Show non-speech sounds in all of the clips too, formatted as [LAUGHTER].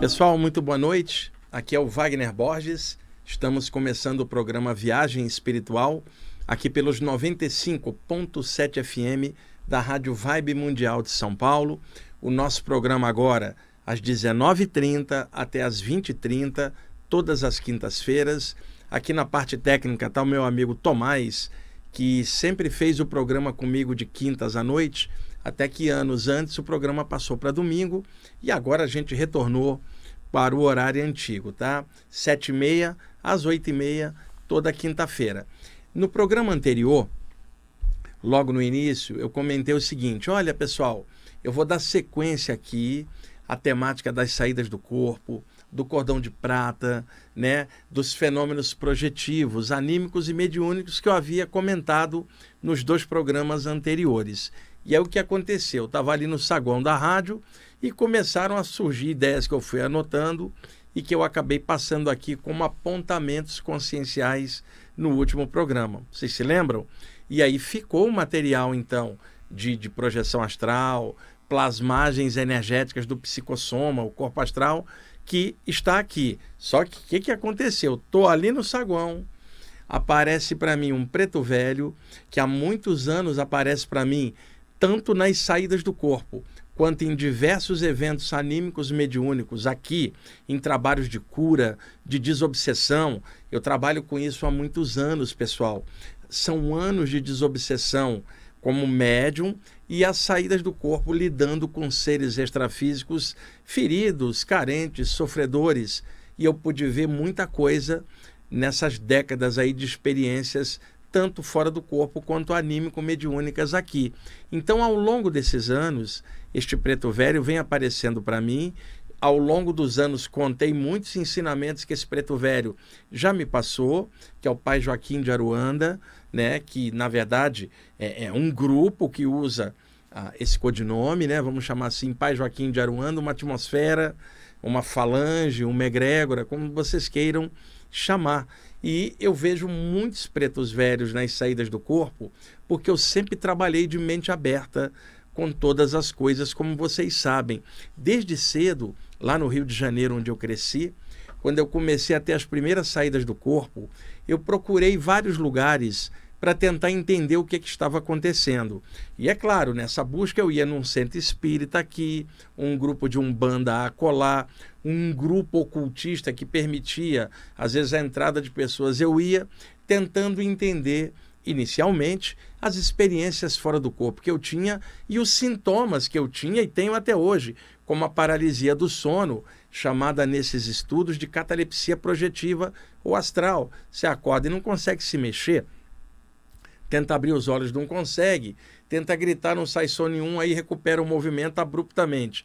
Pessoal, muito boa noite. Aqui é o Wagner Borges. Estamos começando o programa Viagem Espiritual, aqui pelos 95.7 FM da Rádio Vibe Mundial de São Paulo. O nosso programa agora, às 19h30 até às 20h30, todas as quintas-feiras. Aqui na parte técnica está o meu amigo Tomás, que sempre fez o programa comigo de quintas à noite até que anos antes o programa passou para domingo e agora a gente retornou para o horário antigo, tá? Sete e meia às oito e meia toda quinta-feira. No programa anterior, logo no início, eu comentei o seguinte: olha pessoal, eu vou dar sequência aqui à temática das saídas do corpo, do cordão de prata, né, dos fenômenos projetivos, anímicos e mediúnicos que eu havia comentado nos dois programas anteriores. E é o que aconteceu. Eu estava ali no saguão da rádio e começaram a surgir ideias que eu fui anotando e que eu acabei passando aqui como apontamentos conscienciais no último programa. Vocês se lembram? E aí ficou o material, então, de, de projeção astral, plasmagens energéticas do psicossoma, o corpo astral, que está aqui. Só que o que, que aconteceu? Estou ali no saguão, aparece para mim um preto velho, que há muitos anos aparece para mim tanto nas saídas do corpo quanto em diversos eventos anímicos mediúnicos aqui, em trabalhos de cura, de desobsessão. Eu trabalho com isso há muitos anos, pessoal. São anos de desobsessão como médium e as saídas do corpo lidando com seres extrafísicos feridos, carentes, sofredores. E eu pude ver muita coisa nessas décadas aí de experiências tanto fora do corpo quanto anímico-mediúnicas aqui. Então, ao longo desses anos, este preto velho vem aparecendo para mim. Ao longo dos anos, contei muitos ensinamentos que esse preto velho já me passou, que é o pai Joaquim de Aruanda, né, que, na verdade, é, é um grupo que usa ah, esse codinome, né, vamos chamar assim, pai Joaquim de Aruanda, uma atmosfera, uma falange, uma egrégora, como vocês queiram chamar. E eu vejo muitos pretos velhos nas saídas do corpo, porque eu sempre trabalhei de mente aberta com todas as coisas, como vocês sabem. Desde cedo, lá no Rio de Janeiro, onde eu cresci, quando eu comecei a ter as primeiras saídas do corpo, eu procurei vários lugares para tentar entender o que, é que, estava acontecendo. E é claro, nessa busca eu ia num centro espírita aqui, um grupo de umbanda acolá, um grupo ocultista que permitia, às vezes, a entrada de pessoas. Eu ia tentando entender, inicialmente, as experiências fora do corpo que eu tinha e os sintomas que eu tinha e tenho até hoje, como a paralisia do sono, chamada nesses estudos de catalepsia projetiva ou astral. Você acorda e não consegue se mexer tenta abrir os olhos, não consegue, tenta gritar, não sai som nenhum, aí recupera o movimento abruptamente.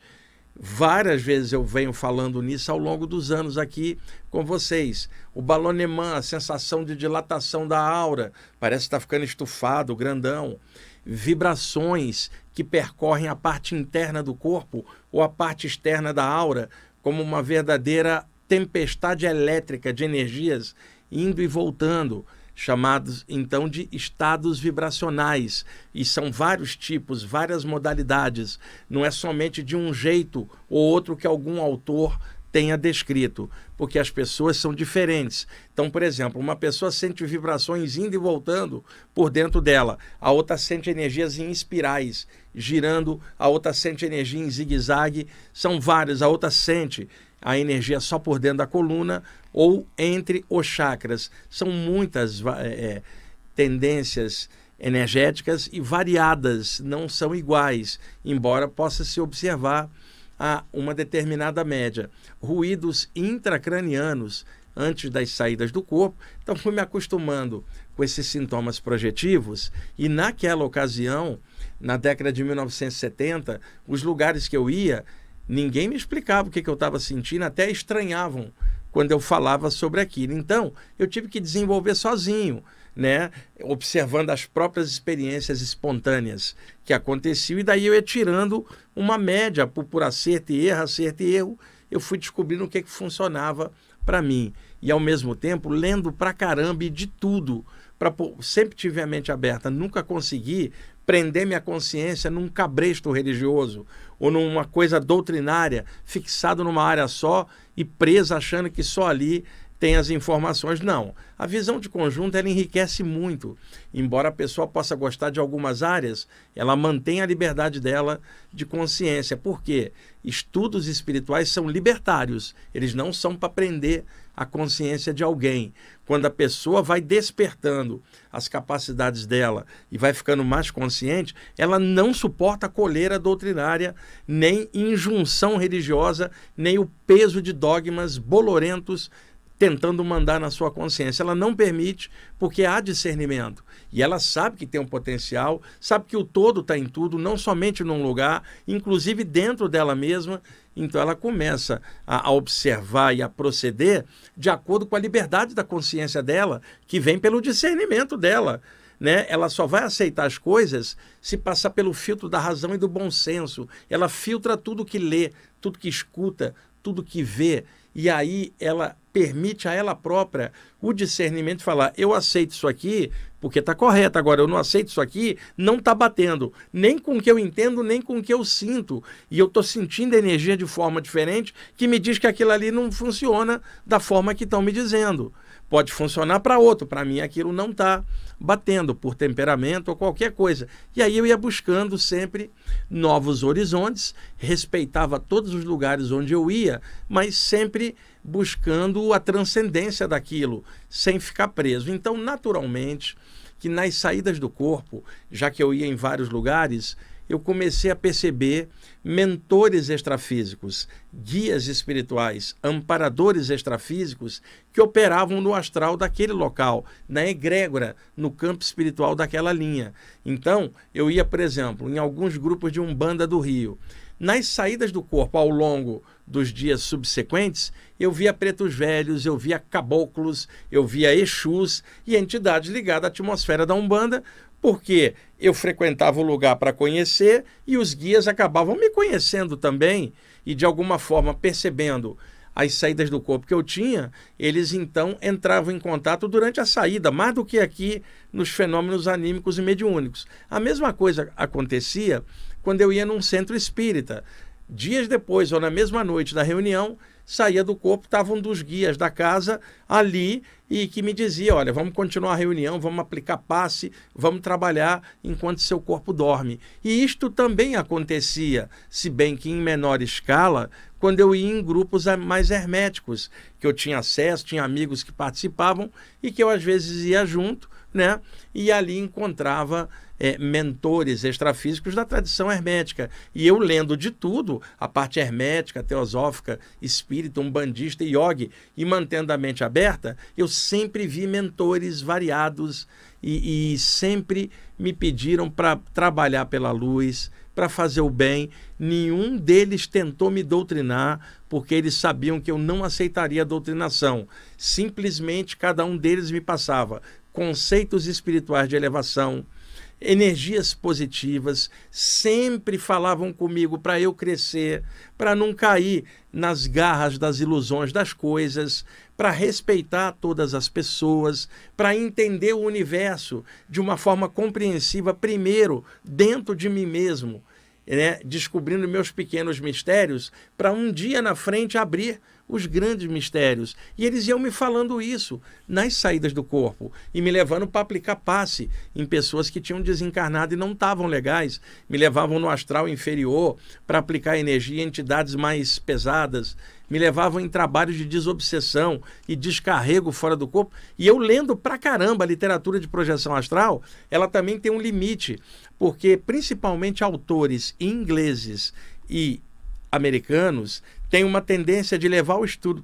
Várias vezes eu venho falando nisso ao longo dos anos aqui com vocês. O balonemã, a sensação de dilatação da aura, parece estar está ficando estufado, grandão. Vibrações que percorrem a parte interna do corpo ou a parte externa da aura, como uma verdadeira tempestade elétrica de energias indo e voltando chamados então de estados vibracionais, e são vários tipos, várias modalidades, não é somente de um jeito ou outro que algum autor tenha descrito, porque as pessoas são diferentes. Então, por exemplo, uma pessoa sente vibrações indo e voltando por dentro dela, a outra sente energias em espirais girando, a outra sente energia em zigue-zague, são várias, a outra sente a energia só por dentro da coluna, ou entre os chakras. São muitas é, é, tendências energéticas e variadas, não são iguais, embora possa se observar a uma determinada média. Ruídos intracranianos antes das saídas do corpo, então fui me acostumando com esses sintomas projetivos e naquela ocasião, na década de 1970, os lugares que eu ia, ninguém me explicava o que, que eu estava sentindo, até estranhavam quando eu falava sobre aquilo. Então, eu tive que desenvolver sozinho, né? Observando as próprias experiências espontâneas que aconteciam, e daí eu ia tirando uma média por, por acerto e erro, acerto e erro, eu fui descobrindo o que, é que funcionava para mim. E ao mesmo tempo, lendo pra caramba e de tudo. Pra, sempre tive a mente aberta, nunca consegui prender minha consciência num cabresto religioso ou numa coisa doutrinária, fixado numa área só e preso achando que só ali tem as informações. Não. A visão de conjunto ela enriquece muito. Embora a pessoa possa gostar de algumas áreas, ela mantém a liberdade dela de consciência. Por quê? Estudos espirituais são libertários, eles não são para prender a consciência de alguém quando a pessoa vai despertando as capacidades dela e vai ficando mais consciente, ela não suporta a coleira doutrinária, nem injunção religiosa, nem o peso de dogmas bolorentos tentando mandar na sua consciência. Ela não permite, porque há discernimento. E ela sabe que tem um potencial, sabe que o todo está em tudo, não somente num lugar, inclusive dentro dela mesma, então ela começa a, a, observar e a proceder de acordo com a liberdade da consciência dela, que vem pelo discernimento dela. Né? Ela só vai aceitar as coisas se passar pelo filtro da razão e do bom senso. Ela filtra tudo que lê, tudo que escuta, tudo que vê e aí ela permite a ela própria o discernimento de falar: eu aceito isso aqui porque está correto, agora eu não aceito isso aqui, não está batendo, nem com o que eu entendo, nem com o que eu sinto. E eu estou sentindo a energia de forma diferente que me diz que aquilo ali não funciona da forma que estão me dizendo pode funcionar para outro. Para mim, aquilo não está batendo por temperamento ou qualquer coisa. E aí eu ia buscando sempre novos horizontes, respeitava todos os lugares onde eu ia, mas sempre buscando a transcendência daquilo, sem ficar preso. Então, naturalmente, que nas saídas do corpo, já que eu ia em vários lugares, eu comecei a perceber mentores extrafísicos, guias espirituais, amparadores extrafísicos que operavam no astral daquele local, na egrégora, no campo espiritual daquela linha. Então, eu ia, por exemplo, em alguns grupos de Umbanda do Rio. Nas saídas do corpo ao longo dos dias subsequentes, eu via pretos velhos, eu via caboclos, eu via exus e entidades ligadas à atmosfera da Umbanda porque eu frequentava o lugar para conhecer e os guias acabavam me conhecendo também e de alguma forma percebendo as saídas do corpo que eu tinha, eles então entravam em contato durante a saída, mais do que aqui nos fenômenos anímicos e mediúnicos. A mesma coisa acontecia quando eu ia num centro espírita. Dias depois, ou na mesma noite da reunião, saía do corpo, estava um dos guias da casa ali e que me dizia: olha, vamos continuar a reunião, vamos aplicar passe, vamos trabalhar enquanto seu corpo dorme. E isto também acontecia, se bem que em menor escala, quando eu ia em grupos mais herméticos, que eu tinha acesso, tinha amigos que participavam e que eu às vezes ia junto, né? E ali encontrava é, mentores extrafísicos da tradição hermética. E eu lendo de tudo, a parte hermética, teosófica, espírita, umbandista e yogi, e mantendo a mente aberta, eu sempre vi mentores variados e, e sempre me pediram para trabalhar pela luz, para fazer o bem. Nenhum deles tentou me doutrinar, porque eles sabiam que eu não aceitaria a doutrinação. Simplesmente cada um deles me passava conceitos espirituais de elevação, energias positivas, sempre falavam comigo para eu crescer, para não cair nas garras das ilusões das coisas, para respeitar todas as pessoas, para entender o universo de uma forma compreensiva, primeiro dentro de mim mesmo. Né, descobrindo meus pequenos mistérios, para um dia na frente abrir os grandes mistérios. E eles iam me falando isso nas saídas do corpo e me levando para aplicar passe em pessoas que tinham desencarnado e não estavam legais. Me levavam no astral inferior para aplicar energia em entidades mais pesadas. Me levavam em trabalhos de desobsessão e descarrego fora do corpo. E eu lendo pra caramba a literatura de projeção astral, ela também tem um limite, porque principalmente autores ingleses e americanos têm uma tendência de levar o estudo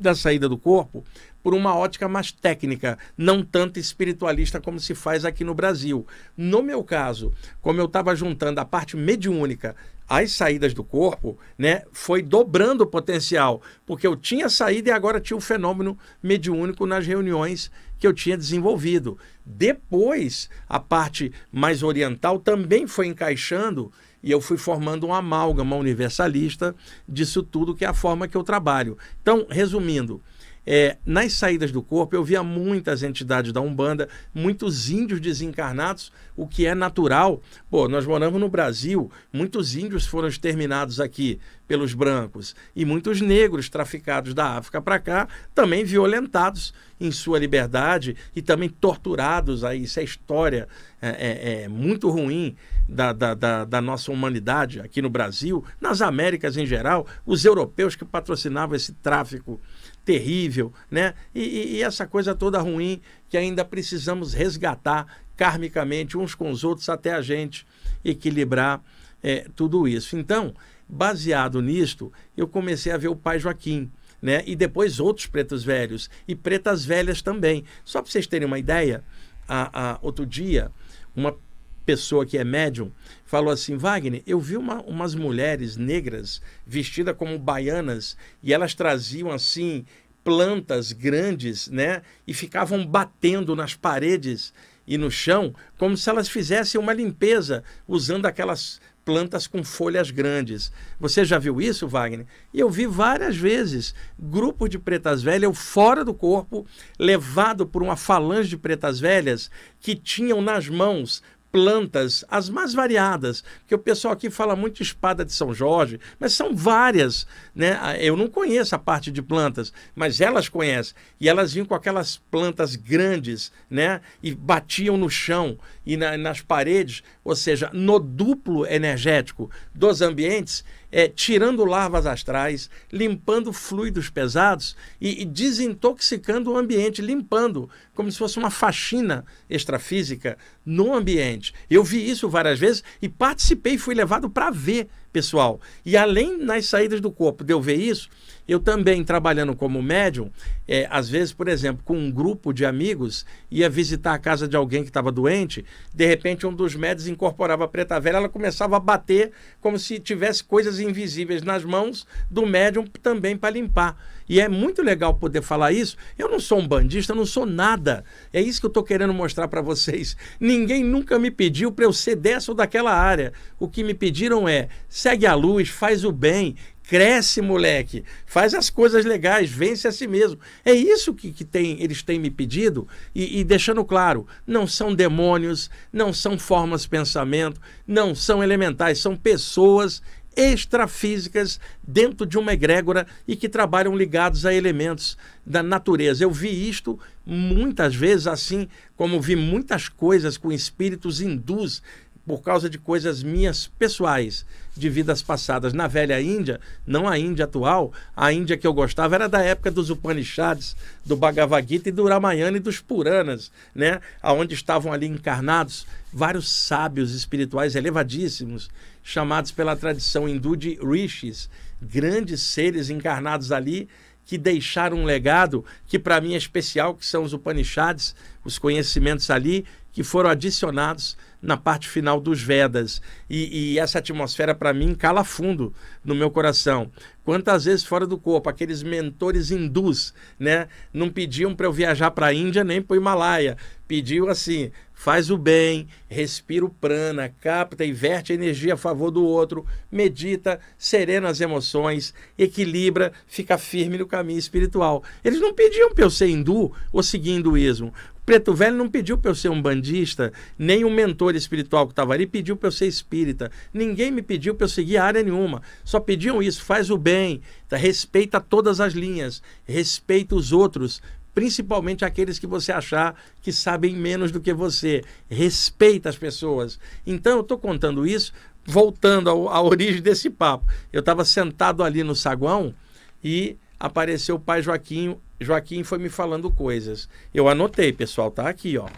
da saída do corpo por uma ótica mais técnica, não tanto espiritualista como se faz aqui no Brasil. No meu caso, como eu estava juntando a parte mediúnica às saídas do corpo, né, foi dobrando o potencial, porque eu tinha saída e agora tinha o fenômeno mediúnico nas reuniões que eu tinha desenvolvido. Depois, a parte mais oriental também foi encaixando e eu fui formando uma amálgama universalista disso tudo, que é a forma que eu trabalho. Então, resumindo, é, nas saídas do corpo, eu via muitas entidades da Umbanda, muitos índios desencarnados, o que é natural. Pô, nós moramos no Brasil, muitos índios foram exterminados aqui pelos brancos e muitos negros traficados da África para cá, também violentados em sua liberdade e também torturados. Aí, isso é história é, é, é muito ruim da, da, da, da nossa humanidade aqui no Brasil, nas Américas em geral, os europeus que patrocinavam esse tráfico terrível, né? E, e, e essa coisa toda ruim que ainda precisamos resgatar karmicamente uns com os outros até a gente equilibrar é, tudo isso. Então, baseado nisto, eu comecei a ver o pai Joaquim. Né? E depois outros pretos velhos e pretas velhas também. Só para vocês terem uma ideia, a, a, outro dia, uma pessoa que é médium falou assim: Wagner, eu vi uma, umas mulheres negras vestidas como baianas e elas traziam assim plantas grandes, né? E ficavam batendo nas paredes e no chão, como se elas fizessem uma limpeza usando aquelas plantas com folhas grandes. Você já viu isso, Wagner? E eu vi várias vezes grupos de pretas velhas fora do corpo, levado por uma falange de pretas velhas que tinham nas mãos plantas, as mais variadas, que o pessoal aqui fala muito de espada de São Jorge, mas são várias, né? Ah, eu não conheço a parte de plantas, mas elas conhecem. E elas vinham com aquelas plantas grandes, né? E batiam no chão e na, nas paredes, ou seja, no duplo energético dos ambientes, é, tirando larvas astrais, limpando fluidos pesados e, e desintoxicando o ambiente, limpando, como se fosse uma faxina extrafísica no ambiente. Eu vi isso várias vezes e participei, fui levado para ver, pessoal. E além nas saídas do corpo de eu ver isso, eu também, trabalhando como médium, é, às vezes, por exemplo, com um grupo de amigos, ia visitar a casa de alguém que estava doente, de repente um dos médios incorporava a preta velha, ela começava a bater como se tivesse coisas invisíveis nas mãos do médium também para limpar. E é muito legal poder falar isso. Eu não sou um bandista, não sou nada. É isso que eu estou querendo mostrar para vocês. Ninguém nunca me pediu para eu ser dessa ou daquela área. O que me pediram é segue a luz, faz o bem, Cresce, moleque. Faz as coisas legais, vence a si mesmo. É isso que, que tem, eles têm me pedido e, e deixando claro: não são demônios, não são formas de pensamento, não são elementais, são pessoas extrafísicas dentro de uma egrégora e que trabalham ligados a elementos da natureza. Eu vi isto muitas vezes, assim como vi muitas coisas com espíritos hindus por causa de coisas minhas pessoais, de vidas passadas. Na velha Índia, não a Índia atual, a Índia que eu gostava era da época dos Upanishads, do Bhagavad Gita e do Ramayana e dos Puranas, né? Aonde estavam ali encarnados vários sábios espirituais elevadíssimos, chamados pela tradição hindu de rishis, grandes seres encarnados ali que deixaram um legado que para mim é especial, que são os Upanishads, os conhecimentos ali que foram adicionados na parte final dos Vedas. E, e essa atmosfera, para mim, cala fundo no meu coração. Quantas vezes fora do corpo, aqueles mentores hindus, né? Não pediam para eu viajar para a Índia nem para o Himalaia. pediam assim: faz o bem, respira o prana, capta e verte a energia a favor do outro, medita, serena as emoções, equilibra, fica firme no caminho espiritual. Eles não pediam para eu ser hindu ou seguir hinduísmo. Preto Velho não pediu para eu ser um bandista, nem um mentor espiritual que estava ali pediu para eu ser espírita. Ninguém me pediu para eu seguir área nenhuma. Só pediam isso: faz o bem, tá, respeita todas as linhas, respeita os outros, principalmente aqueles que você achar que sabem menos do que você. Respeita as pessoas. Então, eu estou contando isso, voltando à origem desse papo. Eu estava sentado ali no saguão e apareceu o pai Joaquim Joaquim foi me falando coisas. Eu anotei, pessoal, tá aqui, ó.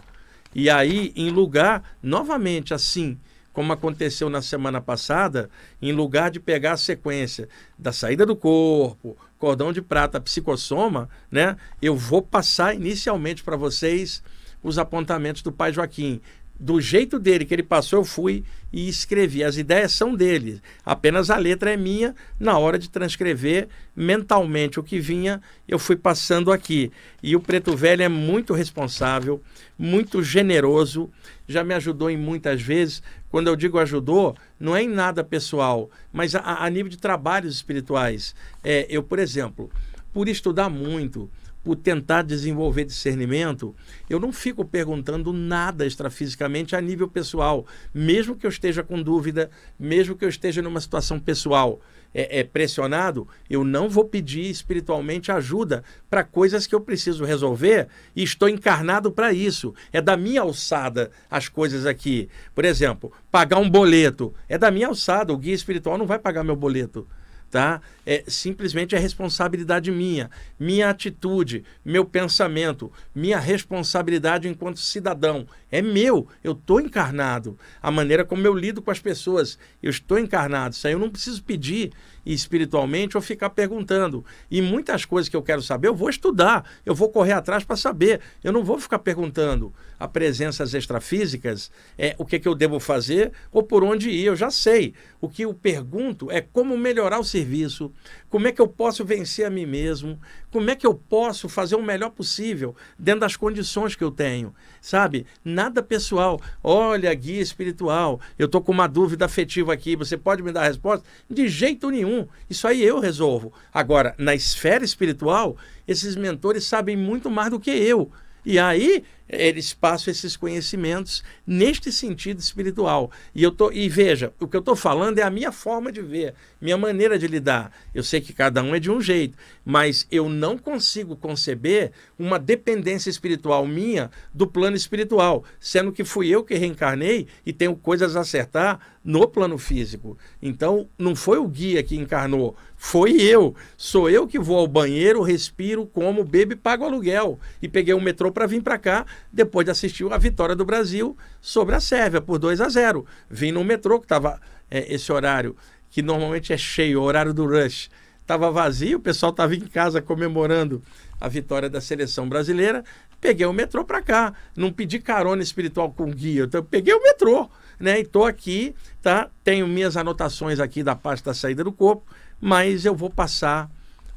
E aí, em lugar, novamente assim, como aconteceu na semana passada, em lugar de pegar a sequência da saída do corpo, cordão de prata, psicossoma, né? Eu vou passar inicialmente para vocês os apontamentos do pai Joaquim do jeito dele que ele passou, eu fui e escrevi. As ideias são dele, apenas a letra é minha. Na hora de transcrever mentalmente o que vinha, eu fui passando aqui. E o Preto Velho é muito responsável, muito generoso, já me ajudou em muitas vezes. Quando eu digo ajudou, não é em nada pessoal, mas a, a nível de trabalhos espirituais. É, eu, por exemplo, por estudar muito, por tentar desenvolver discernimento, eu não fico perguntando nada extrafisicamente a nível pessoal, mesmo que eu esteja com dúvida, mesmo que eu esteja numa situação pessoal é, é pressionado, eu não vou pedir espiritualmente ajuda para coisas que eu preciso resolver e estou encarnado para isso. É da minha alçada as coisas aqui. Por exemplo, pagar um boleto é da minha alçada. O guia espiritual não vai pagar meu boleto tá? É, simplesmente é responsabilidade minha, minha atitude, meu pensamento, minha responsabilidade enquanto cidadão. É meu, eu estou encarnado. A maneira como eu lido com as pessoas, eu estou encarnado. Isso aí eu não preciso pedir espiritualmente ou ficar perguntando. E muitas coisas que eu quero saber, eu vou estudar, eu vou correr atrás para saber. Eu não vou ficar perguntando a presenças extrafísicas, é, o que, que eu devo fazer ou por onde ir. Eu já sei. O que eu pergunto é como melhorar o serviço serviço, como é que eu posso vencer a mim mesmo, como é que eu posso fazer o melhor possível dentro das condições que eu tenho, sabe? Nada pessoal. Olha, guia espiritual, eu estou com uma dúvida afetiva aqui, você pode me dar a resposta? De jeito nenhum. Isso aí eu resolvo. Agora, na esfera espiritual, esses mentores sabem muito mais do que eu. E aí eles passam esses conhecimentos neste sentido espiritual. E eu tô e veja, o que eu estou falando é a minha forma de ver, minha maneira de lidar. Eu sei que cada um é de um jeito, mas eu não consigo conceber uma dependência espiritual minha do plano espiritual, sendo que fui eu que reencarnei e tenho coisas a acertar no plano físico. Então, não foi o guia que encarnou, foi eu. Sou eu que vou ao banheiro, respiro, como, bebo e pago aluguel e peguei o um metrô para vir para cá depois de assistir a vitória do Brasil sobre a Sérvia por 2 a 0. Vim no metrô, que estava é, esse horário, que normalmente é cheio, o horário do rush. Estava vazio, o pessoal estava em casa comemorando a vitória da seleção brasileira. Peguei o metrô para cá. Não pedi carona espiritual com guia, então peguei o metrô. Né? E estou aqui, tá? tenho minhas anotações aqui da parte da saída do corpo, mas eu vou passar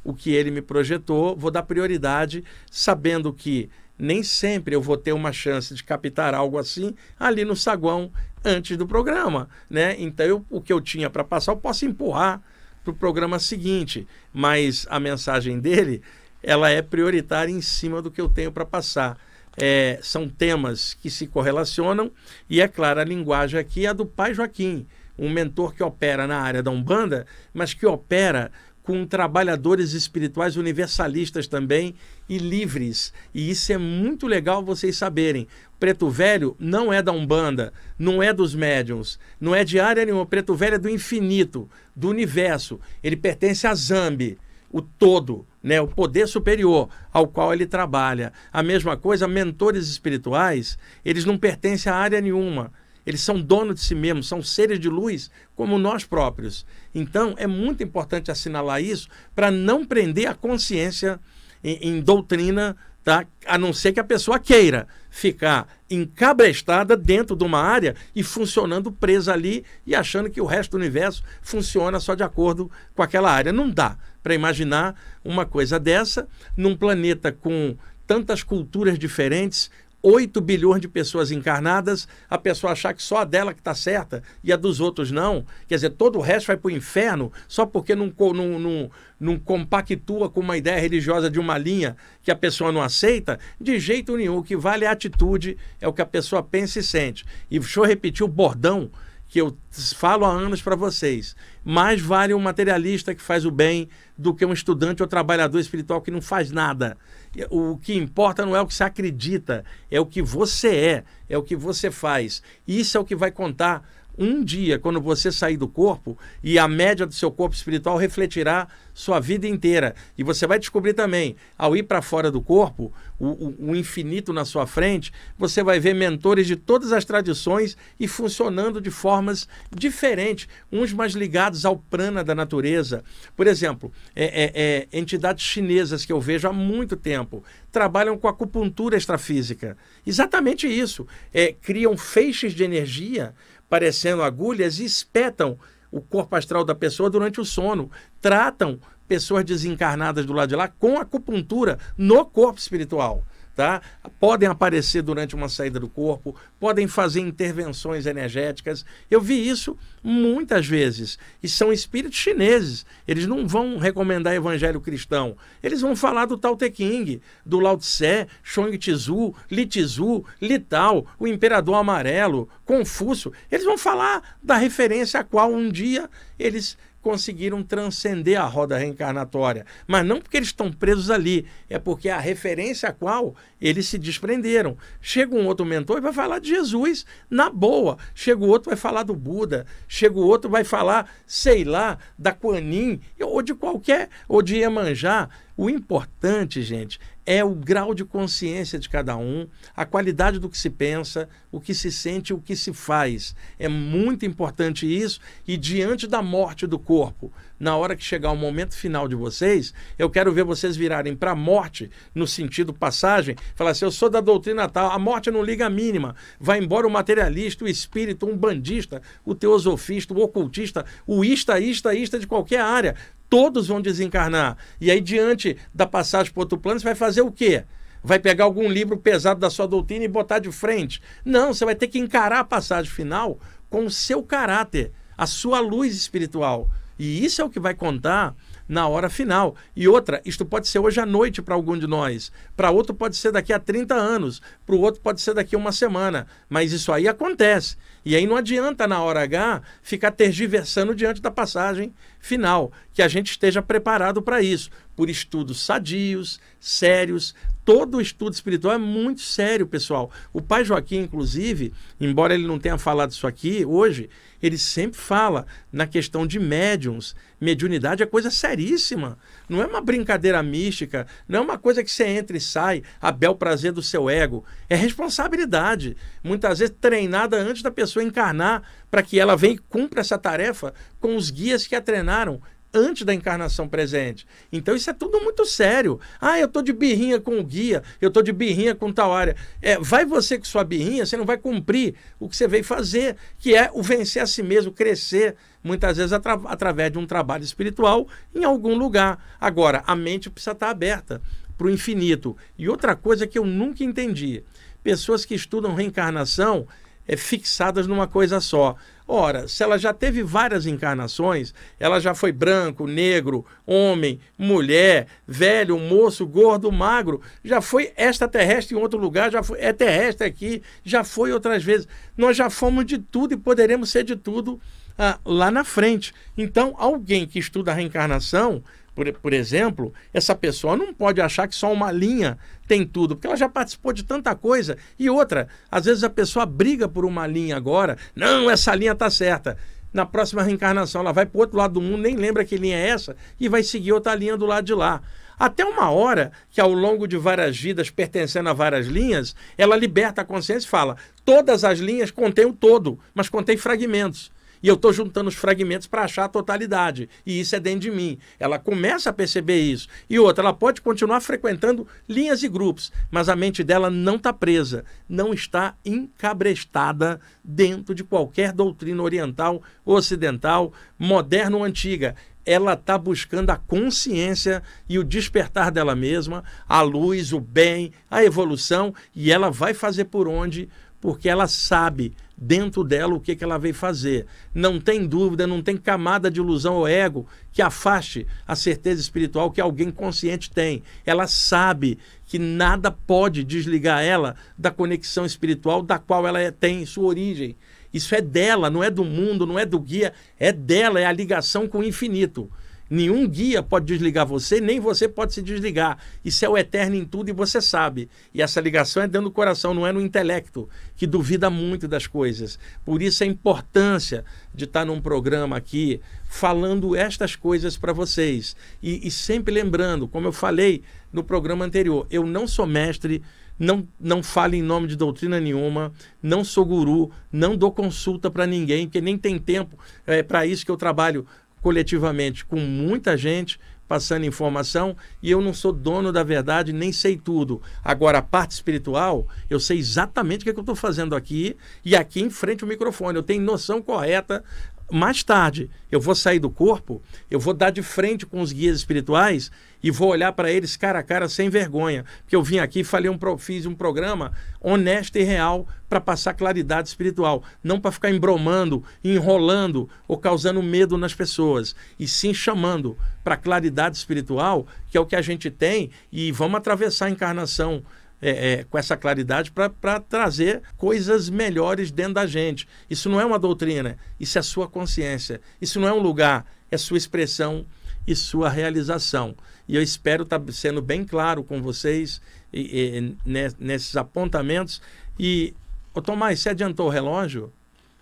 o que ele me projetou, vou dar prioridade, sabendo que nem sempre eu vou ter uma chance de captar algo assim ali no saguão antes do programa, né? Então eu, o que eu tinha para passar eu posso empurrar para o programa seguinte, mas a mensagem dele ela é prioritária em cima do que eu tenho para passar. É, são temas que se correlacionam e é claro a linguagem aqui é a do pai Joaquim, um mentor que opera na área da umbanda, mas que opera com trabalhadores espirituais universalistas também e livres. E isso é muito legal vocês saberem. Preto Velho não é da Umbanda, não é dos médiums, não é de área nenhuma. Preto Velho é do infinito, do universo. Ele pertence a Zambi, o todo, né? o poder superior ao qual ele trabalha. A mesma coisa, mentores espirituais, eles não pertencem a área nenhuma eles são donos de si mesmos, são seres de luz como nós próprios. Então, é muito importante assinalar isso para não prender a consciência em, em doutrina tá? A não ser que a pessoa queira ficar encabrestada dentro de uma área e funcionando presa ali e achando que o resto do universo funciona só de acordo com aquela área. Não dá para imaginar uma coisa dessa num planeta com tantas culturas diferentes, 8 bilhões de pessoas encarnadas, a pessoa achar que só a dela que está certa e a dos outros não. Quer dizer, todo o resto vai para o inferno só porque não, não, não, não compactua com uma ideia religiosa de uma linha que a pessoa não aceita. De jeito nenhum. O que vale é a atitude, é o que a pessoa pensa e sente. E deixa eu repetir o bordão que eu falo há anos para vocês. Mais vale um materialista que faz o bem do que um estudante ou trabalhador espiritual que não faz nada. É, o que importa não é o que você acredita, é o que você é, é o que você faz. Isso é o que vai contar um dia, quando você sair do corpo, e a média do seu corpo espiritual refletirá sua vida inteira. E você vai descobrir também, ao ir para fora do corpo, o, o, o, infinito na sua frente, você vai ver mentores de todas as tradições e funcionando de formas diferentes, uns mais ligados ao prana da natureza. Por exemplo, é, é, é, entidades chinesas que eu vejo há muito tempo trabalham com acupuntura extrafísica. Exatamente isso. É, criam feixes de energia parecendo agulhas, espetam o corpo astral da pessoa durante o sono. Tratam pessoas desencarnadas do lado de lá com acupuntura no corpo espiritual tá? Podem aparecer durante uma saída do corpo, podem fazer intervenções energéticas. Eu vi isso muitas vezes. E são espíritos chineses. Eles não vão recomendar evangelho cristão. Eles vão falar do Tao Te Ching, do Lao Tse, Chong Tzu, Li Tzu, Li Tao, o Imperador Amarelo, Confúcio. Eles vão falar da referência a qual um dia eles conseguiram transcender a roda reencarnatória. Mas não porque eles estão presos ali, é porque a referência a qual eles se desprenderam. Chega um outro mentor e vai falar de Jesus na boa. Chega o outro vai falar do Buda. Chega o outro vai falar, sei lá, da Quanin ou de qualquer, ou de Iemanjá. O importante, gente, é o grau de consciência de cada um, a qualidade do que se pensa, o que se sente, o que se faz. É muito importante isso. E diante da morte do corpo, na hora que chegar o momento final de vocês, eu quero ver vocês virarem para a morte, no sentido passagem, falar assim: eu sou da doutrina tal, a morte não liga a mínima. Vai embora o materialista, o espírito, um bandista, o teosofista, o ocultista, o ista, ista, ista de qualquer área todos vão desencarnar. E aí, diante da passagem para outro plano, você vai fazer o quê? Vai pegar algum livro pesado da sua doutrina e botar de frente. Não, você vai ter que encarar a passagem final com o seu caráter, a sua luz espiritual. E isso é o que vai contar na hora final. E outra, isto pode ser hoje à noite para algum de nós, para outro pode ser daqui a 30 anos, para o outro pode ser daqui a uma semana, mas isso aí acontece. E aí não adianta na hora H ficar tergiversando diante da passagem final, que a gente esteja preparado para isso, por estudos sadios, sérios, todo estudo espiritual é muito sério, pessoal. O pai Joaquim, inclusive, embora ele não tenha falado isso aqui hoje, ele sempre fala na questão de médiums. Mediunidade é coisa seríssima. Não é uma brincadeira mística, não é uma coisa que você entra e sai a bel prazer do seu ego. É responsabilidade. Muitas vezes treinada antes da pessoa encarnar para que ela venha e cumpra essa tarefa com os guias que a treinaram antes da encarnação presente. Então isso é tudo muito sério. Ah, eu tô de birrinha com o guia, eu tô de birrinha com tal área. É, vai você com sua birrinha, você não vai cumprir o que você veio fazer, que é o vencer a si mesmo, crescer, muitas vezes atra através de um trabalho espiritual em algum lugar. Agora, a mente precisa estar aberta para o infinito. E outra coisa que eu nunca entendi, pessoas que estudam reencarnação, é, fixadas numa coisa só. Ora, se ela já teve várias encarnações, ela já foi branco, negro, homem, mulher, velho, moço, gordo, magro, já foi extraterrestre em outro lugar, já foi, é terrestre aqui, já foi outras vezes. Nós já fomos de tudo e poderemos ser de tudo ah, lá na frente. Então, alguém que estuda a reencarnação por, por exemplo, essa pessoa não pode achar que só uma linha tem tudo, porque ela já participou de tanta coisa. E outra, às vezes a pessoa briga por uma linha agora, não, essa linha está certa. Na próxima reencarnação, ela vai para o outro lado do mundo, nem lembra que linha é essa, e vai seguir outra linha do lado de lá. Até uma hora que, ao longo de várias vidas, pertencendo a várias linhas, ela liberta a consciência e fala: todas as linhas contêm o todo, mas contém fragmentos. E eu estou juntando os fragmentos para achar a totalidade. E isso é dentro de mim. Ela começa a perceber isso. E outra, ela pode continuar frequentando linhas e grupos, mas a mente dela não está presa, não está encabrestada dentro de qualquer doutrina oriental, ocidental, moderna ou antiga ela está buscando a consciência e o despertar dela mesma, a luz, o bem, a evolução, e ela vai fazer por onde, porque ela sabe dentro dela o que, que ela veio fazer. Não tem dúvida, não tem camada de ilusão ou ego que afaste a certeza espiritual que alguém consciente tem. Ela sabe que nada pode desligar ela da conexão espiritual da qual ela é, tem sua origem. Isso é dela, não é do mundo, não é do guia, é dela, é a ligação com o infinito. Nenhum guia pode desligar você, nem você pode se desligar. Isso é o eterno em tudo e você sabe. E essa ligação é dentro do coração, não é no intelecto, que duvida muito das coisas. Por isso a importância de estar num programa aqui falando estas coisas para vocês. E, e sempre lembrando, como eu falei no programa anterior, eu não sou mestre não, não falo em nome de doutrina nenhuma, não sou guru, não dou consulta para ninguém, que nem tem tempo é, eh, para isso que eu trabalho coletivamente com muita gente passando informação e eu não sou dono da verdade, nem sei tudo. Agora, a parte espiritual, eu sei exatamente o que, é que eu estou fazendo aqui e aqui em frente ao microfone. Eu tenho noção correta mais tarde eu vou sair do corpo, eu vou dar de frente com os guias espirituais e vou olhar para eles cara a cara sem vergonha, porque eu vim aqui, falei um fiz um programa honesto e real para passar claridade espiritual, não para ficar embromando, enrolando ou causando medo nas pessoas, e sim chamando para claridade espiritual, que é o que a gente tem, e vamos atravessar a encarnação é, é, com essa claridade para trazer coisas melhores dentro da gente. Isso não é uma doutrina, isso é sua consciência. Isso não é um lugar, é sua expressão e sua realização. E eu espero estar tá sendo bem claro com vocês e, e, nesses apontamentos. E, ô Tomás, você adiantou o relógio?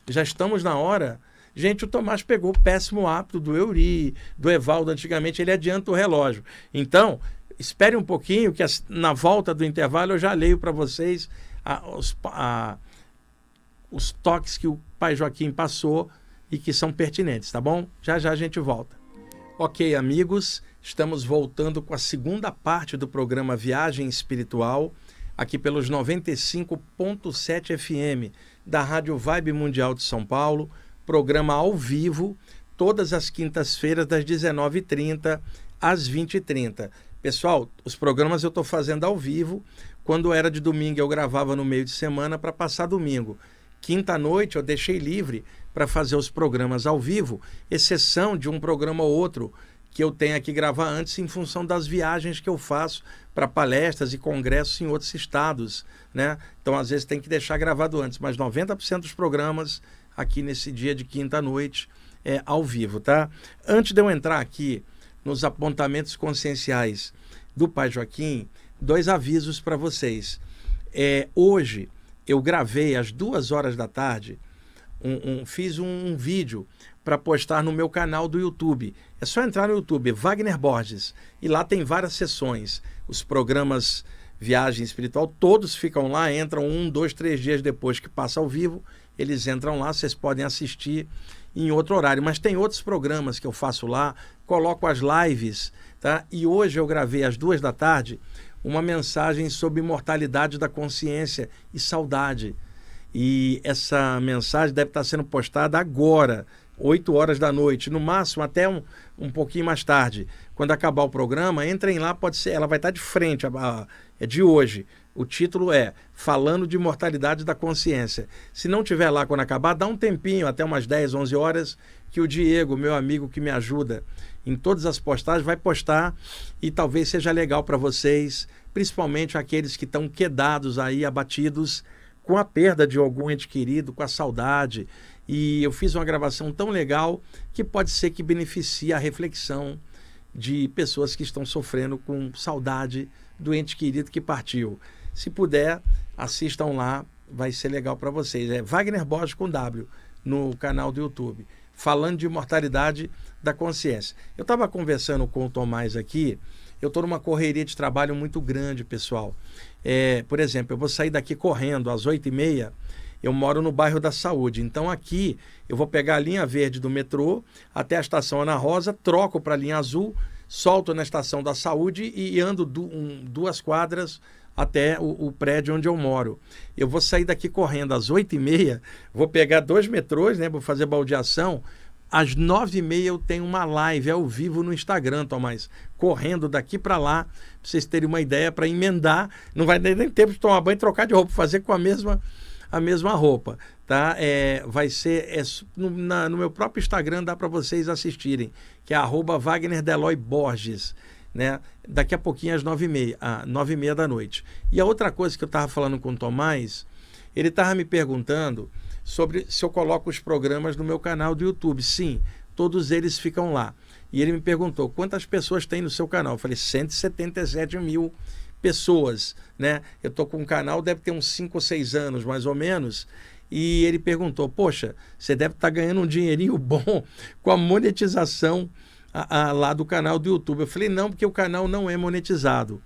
Já estamos na hora. Gente, o Tomás pegou o péssimo hábito do Euri, do Evaldo antigamente, ele adianta o relógio. Então, espere um pouquinho, que as, na volta do intervalo eu já leio para vocês a, os, a, os toques que o pai Joaquim passou e que são pertinentes, tá bom? Já já a gente volta. Ok, amigos, estamos voltando com a segunda parte do programa Viagem Espiritual, aqui pelos 95.7 FM da Rádio Vibe Mundial de São Paulo, programa ao vivo, todas as quintas-feiras, das 19h30 às 20h30. Pessoal, os programas eu estou fazendo ao vivo. Quando era de domingo, eu gravava no meio de semana para passar domingo. Quinta-noite, eu deixei livre para fazer os programas ao vivo, exceção de um programa ou outro que eu tenha que gravar antes em função das viagens que eu faço para palestras e congressos em outros estados. Né? Então, às vezes, tem que deixar gravado antes. Mas 90% dos programas aqui nesse dia de quinta-noite é ao vivo, tá? Antes de eu entrar aqui nos apontamentos conscienciais do Pai Joaquim, dois avisos para vocês. É, hoje eu gravei às duas horas da tarde, um, um, fiz um, um vídeo para postar no meu canal do YouTube. É só entrar no YouTube, Wagner Borges, e lá tem várias sessões. Os programas Viagem Espiritual, todos ficam lá, entram um, dois, três dias depois que passa ao vivo, eles entram lá, vocês podem assistir em outro horário. Mas tem outros programas que eu faço lá, coloco as lives, tá? E hoje eu gravei às duas da tarde uma mensagem sobre imortalidade da consciência e saudade. E essa mensagem deve estar sendo postada agora, 8 horas da noite, no máximo até um, um pouquinho mais tarde. Quando acabar o programa, entrem lá, pode ser, ela vai estar de frente, a, a, é de hoje. O título é Falando de Imortalidade da Consciência. Se não tiver lá quando acabar, dá um tempinho, até umas 10, 11 horas, que o Diego, meu amigo que me ajuda, em todas as postagens, vai postar e talvez seja legal para vocês, principalmente aqueles que estão quedados aí, abatidos com a perda de algum ente querido, com a saudade. E eu fiz uma gravação tão legal que pode ser que beneficie a reflexão de pessoas que estão sofrendo com saudade do ente querido que partiu. Se puder, assistam lá, vai ser legal para vocês. É Wagner Borges com W no canal do YouTube falando de mortalidade da consciência. Eu estava conversando com o Tomás aqui, eu estou numa correria de trabalho muito grande, pessoal. É, por exemplo, eu vou sair daqui correndo às 8h30, eu moro no bairro da Saúde. Então aqui eu vou pegar a linha verde do metrô até a estação Ana Rosa, troco para a linha azul, solto na estação da Saúde e, e ando du um, duas quadras até o, o, prédio onde eu moro. Eu vou sair daqui correndo às 8h30, vou pegar dois metrôs, né? Vou fazer baldeação. Às 9h30 eu tenho uma live ao vivo no Instagram, Tomás. Correndo daqui para lá, para vocês terem uma ideia, para emendar. Não vai nem tempo de tomar banho e trocar de roupa, fazer com a mesma a mesma roupa, tá? É, vai ser é, no, na, no meu próprio Instagram dá para vocês assistirem, que é @wagnerdeloyborges né? Daqui a pouquinho às nove e meia, às ah, nove e meia da noite. E a outra coisa que eu estava falando com o Tomás, ele estava me perguntando sobre se eu coloco os programas no meu canal do YouTube. Sim, todos eles ficam lá. E ele me perguntou quantas pessoas tem no seu canal. Eu falei 177 mil pessoas, né? Eu tô com um canal deve ter uns cinco ou seis anos mais ou menos. E ele perguntou: Poxa, você deve estar tá ganhando um dinheirinho [LAUGHS] bom com a monetização a, a, lá do canal do YouTube. Eu falei, não, porque o canal não é monetizado.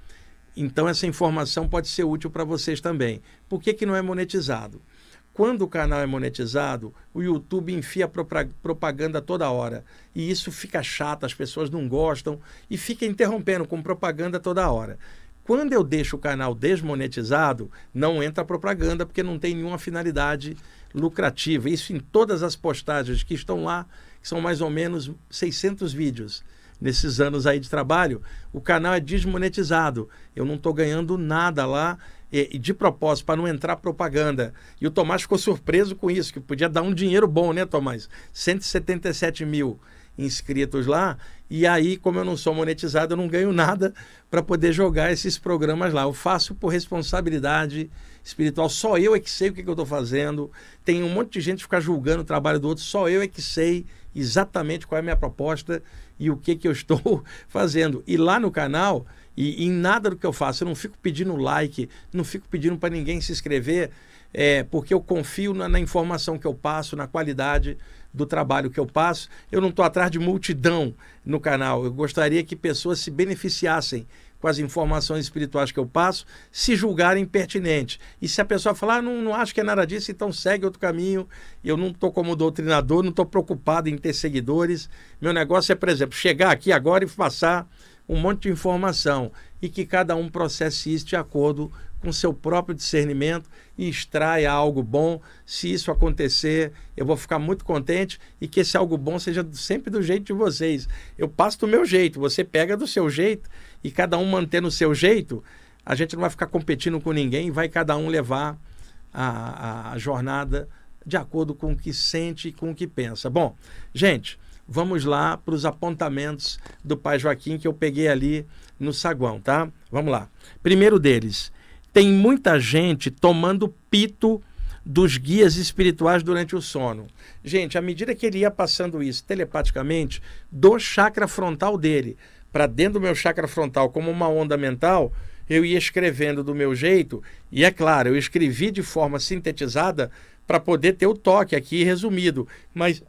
Então, essa informação pode ser útil para vocês também. Por que, que não é monetizado? Quando o canal é monetizado, o YouTube enfia propaganda toda hora. E isso fica chato, as pessoas não gostam e fica interrompendo com propaganda toda hora. Quando eu deixo o canal desmonetizado, não entra propaganda porque não tem nenhuma finalidade lucrativa. Isso em todas as postagens que estão lá são mais ou menos 600 vídeos. Nesses anos aí de trabalho, o canal é desmonetizado. Eu não estou ganhando nada lá e, de propósito, para não entrar propaganda. E o Tomás ficou surpreso com isso, que podia dar um dinheiro bom, né, Tomás? 177 mil inscritos lá. E aí, como eu não sou monetizado, eu não ganho nada para poder jogar esses programas lá. Eu faço por responsabilidade espiritual. Só eu é que sei o que, que eu estou fazendo. Tem um monte de gente ficar julgando o trabalho do outro, só eu é que sei exatamente qual é a minha proposta e o que, que eu estou [LAUGHS] fazendo. E lá no canal, e, em nada do que eu faço, eu não fico pedindo like, não fico pedindo para ninguém se inscrever, é, porque eu confio na, na informação que eu passo, na qualidade do trabalho que eu passo. Eu não estou atrás de multidão no canal. Eu gostaria que pessoas se beneficiassem com as informações espirituais que eu passo, se julgarem pertinentes. E se a pessoa falar, ah, não, não acho que é nada disso, então segue outro caminho, eu não estou como doutrinador, não estou preocupado em ter seguidores, meu negócio é, por exemplo, chegar aqui agora e passar um monte de informação e que cada um processe isso de acordo com seu próprio discernimento e extraia algo bom. Se isso acontecer, eu vou ficar muito contente e que esse algo bom seja sempre do jeito de vocês. Eu passo do meu jeito, você pega do seu jeito e cada um mantendo o seu jeito, a gente não vai ficar competindo com ninguém, vai cada um levar a, a, a jornada de acordo com o que sente e com o que pensa. Bom, gente vamos lá para os apontamentos do pai Joaquim que eu peguei ali no saguão, tá? Vamos lá. Primeiro deles, tem muita gente tomando pito dos guias espirituais durante o sono. Gente, à medida que ele ia passando isso telepaticamente, do chakra frontal dele para dentro do meu chakra frontal, como uma onda mental, eu ia escrevendo do meu jeito, e é claro, eu escrevi de forma sintetizada para poder ter o toque aqui resumido, mas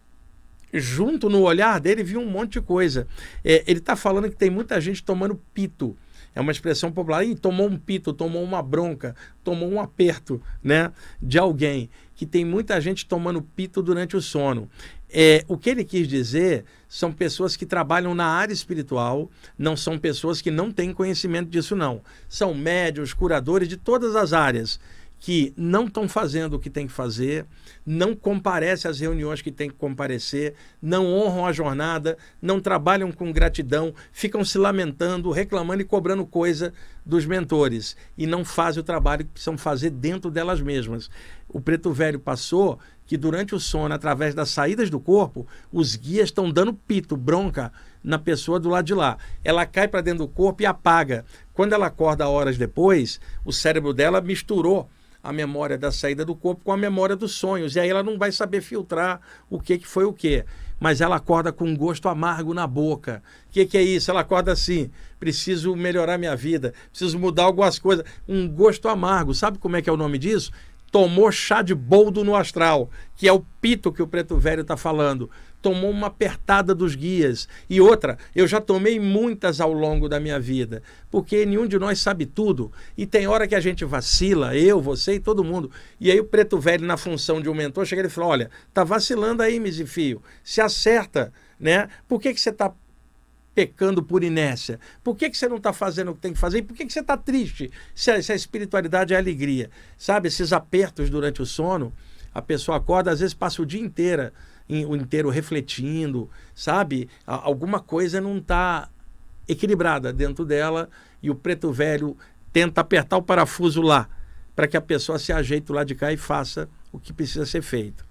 junto no olhar dele vi um monte de coisa. É, ele está falando que tem muita gente tomando pito. É uma expressão popular. Ih, tomou um pito, tomou uma bronca, tomou um aperto, né? De alguém. Que tem muita gente tomando pito durante o sono. É, o que ele quis dizer são pessoas que trabalham na área espiritual, não são pessoas que não têm conhecimento disso, não. São médios, curadores de todas as áreas que não estão fazendo o que tem que fazer, não comparecem às reuniões que tem que comparecer, não honram a jornada, não trabalham com gratidão, ficam se lamentando, reclamando e cobrando coisa dos mentores e não fazem o trabalho que precisam fazer dentro delas mesmas. O preto velho passou que durante o sono, através das saídas do corpo, os guias estão dando pito, bronca na pessoa do lado de lá. Ela cai para dentro do corpo e apaga. Quando ela acorda horas depois, o cérebro dela misturou a memória da saída do corpo com a memória dos sonhos. E aí ela não vai saber filtrar o que, que foi o que. Mas ela acorda com um gosto amargo na boca. O que, que é isso? Ela acorda assim: preciso melhorar minha vida, preciso mudar algumas coisas. Um gosto amargo. Sabe como é que é o nome disso? Tomou chá de boldo no astral, que é o pito que o preto velho está falando tomou uma apertada dos guias. E outra, eu já tomei muitas ao longo da minha vida, porque nenhum de nós sabe tudo. E tem hora que a gente vacila, eu, você e todo mundo. E aí o preto velho, na função de um mentor, chega e fala: olha, tá vacilando aí, mizifio se acerta, né? Por que, que você está pecando por inércia? Por que, que você não está fazendo o que tem que fazer? E por que, que você está triste? Se a, se a espiritualidade é a alegria. Sabe, esses apertos durante o sono, a pessoa acorda, às vezes passa o dia inteiro o inteiro refletindo, sabe? Alguma coisa não está equilibrada dentro dela e o preto velho tenta apertar o parafuso lá para que a pessoa se ajeite lá de cá e faça o que precisa ser feito.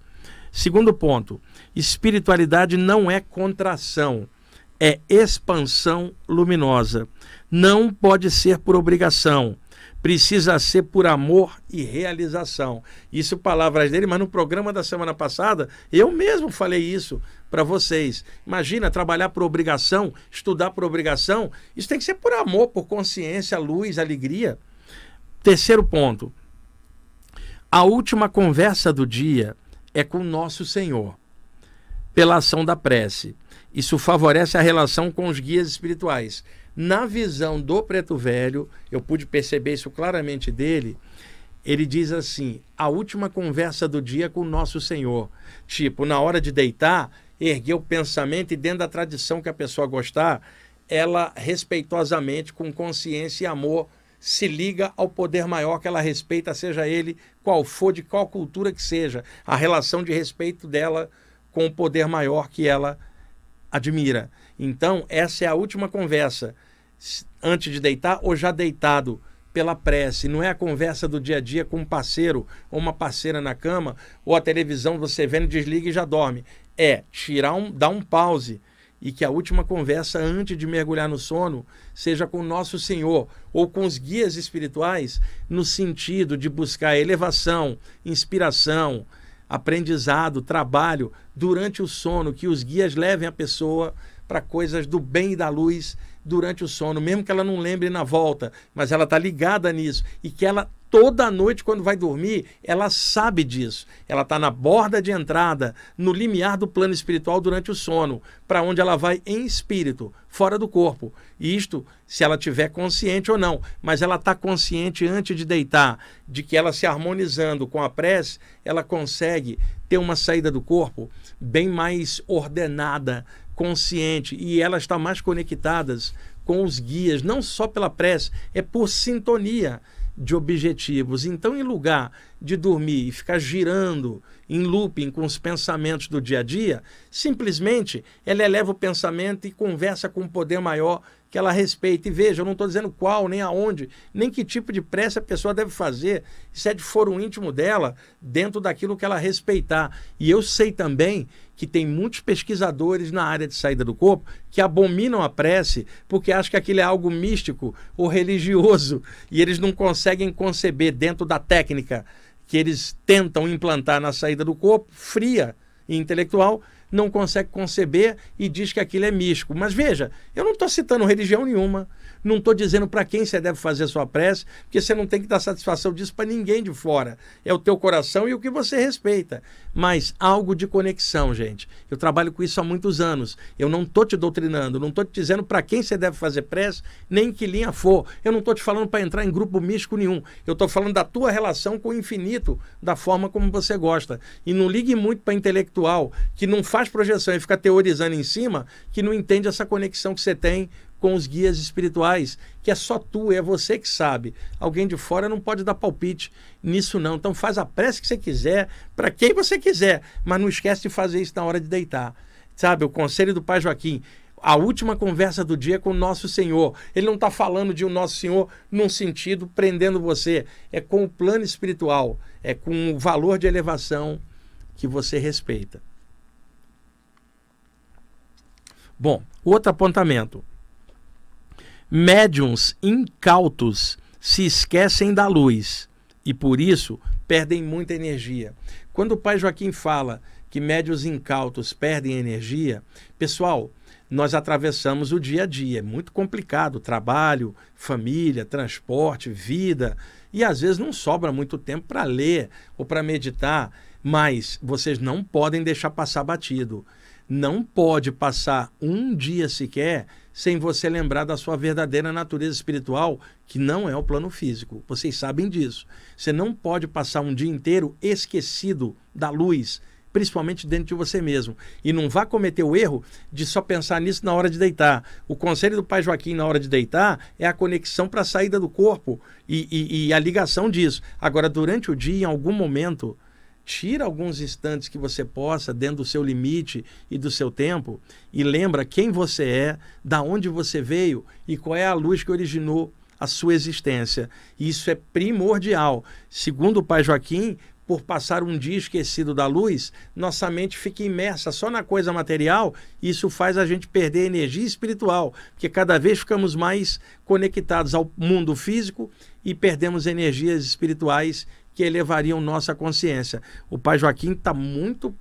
Segundo ponto, espiritualidade não é contração, é expansão luminosa. Não pode ser por obrigação precisa ser por amor e realização. Isso palavras dele, mas no programa da semana passada eu mesmo falei isso para vocês. Imagina trabalhar por obrigação, estudar por obrigação, isso tem que ser por amor, por consciência, luz, alegria. Terceiro ponto. A última conversa do dia é com nosso Senhor, pela ação da prece. Isso favorece a relação com os guias espirituais. Na visão do Preto Velho, eu pude perceber isso claramente dele. Ele diz assim: a última conversa do dia com o nosso Senhor. Tipo, na hora de deitar, ergueu o pensamento e, dentro da tradição que a pessoa gostar, ela respeitosamente, com consciência e amor, se liga ao poder maior que ela respeita, seja ele qual for, de qual cultura que seja. A relação de respeito dela com o poder maior que ela admira. Então, essa é a última conversa. Antes de deitar ou já deitado pela prece, não é a conversa do dia a dia com um parceiro ou uma parceira na cama, ou a televisão você vendo, desliga e já dorme. É tirar um, dar um pause e que a última conversa antes de mergulhar no sono seja com o nosso Senhor ou com os guias espirituais no sentido de buscar elevação, inspiração, aprendizado, trabalho durante o sono, que os guias levem a pessoa para coisas do bem e da luz durante o sono, mesmo que ela não lembre na volta, mas ela está ligada nisso e que ela toda noite quando vai dormir, ela sabe disso. Ela está na borda de entrada, no limiar do plano espiritual durante o sono, para onde ela vai em espírito, fora do corpo. isto, se ela tiver consciente ou não, mas ela está consciente antes de deitar, de que ela se harmonizando com a prece, ela consegue ter uma saída do corpo bem mais ordenada, consciente e elas estão mais conectadas com os guias, não só pela prece, é por sintonia de objetivos. Então, em lugar de dormir e ficar girando em looping com os pensamentos do dia a dia, simplesmente ela eleva o pensamento e conversa com um poder maior que ela respeita. E veja, eu não estou dizendo qual, nem aonde, nem que tipo de prece a pessoa deve fazer. se é de foro íntimo dela, dentro daquilo que ela respeitar. E eu sei também que tem muitos pesquisadores na área de saída do corpo que abominam a prece porque acham que aquilo é algo místico ou religioso e eles não conseguem conceber dentro da técnica que eles tentam implantar na saída do corpo, fria e intelectual, não consegue conceber e diz que aquilo é místico. Mas veja, eu não estou citando religião nenhuma, não estou dizendo para quem você deve fazer a sua prece, porque você não tem que dar satisfação disso para ninguém de fora. É o teu coração e o que você respeita. Mas algo de conexão, gente. Eu trabalho com isso há muitos anos. Eu não estou te doutrinando, não estou te dizendo para quem você deve fazer prece, nem que linha for. Eu não estou te falando para entrar em grupo místico nenhum. Eu estou falando da tua relação com o infinito, da forma como você gosta. E não ligue muito para intelectual que não faz projeção e fica teorizando em cima, que não entende essa conexão que você tem com os guias espirituais, que é só tu, é você que sabe. Alguém de fora não pode dar palpite nisso não. Então faz a prece que você quiser, para quem você quiser, mas não esquece de fazer isso na hora de deitar. Sabe, o conselho do Pai Joaquim, a última conversa do dia é com o nosso Senhor. Ele não está falando de o um nosso Senhor num sentido prendendo você. É com o plano espiritual, é com o valor de elevação que você respeita. Bom, outro apontamento. Médiums incautos se esquecem da luz e por isso perdem muita energia. Quando o pai Joaquim fala que médiuns incautos perdem energia, pessoal, nós atravessamos o dia a dia, é muito complicado, trabalho, família, transporte, vida, e às vezes não sobra muito tempo para ler ou para meditar, mas vocês não podem deixar passar batido. Não pode passar um dia sequer sem você lembrar da sua verdadeira natureza espiritual, que não é o plano físico. Vocês sabem disso. Você não pode passar um dia inteiro esquecido da luz, principalmente dentro de você mesmo. E não vá cometer o erro de só pensar nisso na hora de deitar. O conselho do pai Joaquim na hora de deitar é a conexão para a saída do corpo e, e, e a ligação disso. Agora, durante o dia, em algum momento tira alguns instantes que você possa dentro do seu limite e do seu tempo e lembra quem você é, da onde você veio e qual é a luz que originou a sua existência. Isso é primordial. Segundo o pai Joaquim, por passar um dia esquecido da luz, nossa mente fica imersa só na coisa material, e isso faz a gente perder a energia espiritual, porque cada vez ficamos mais conectados ao mundo físico e perdemos energias espirituais que elevariam nossa consciência. O pai Joaquim está muito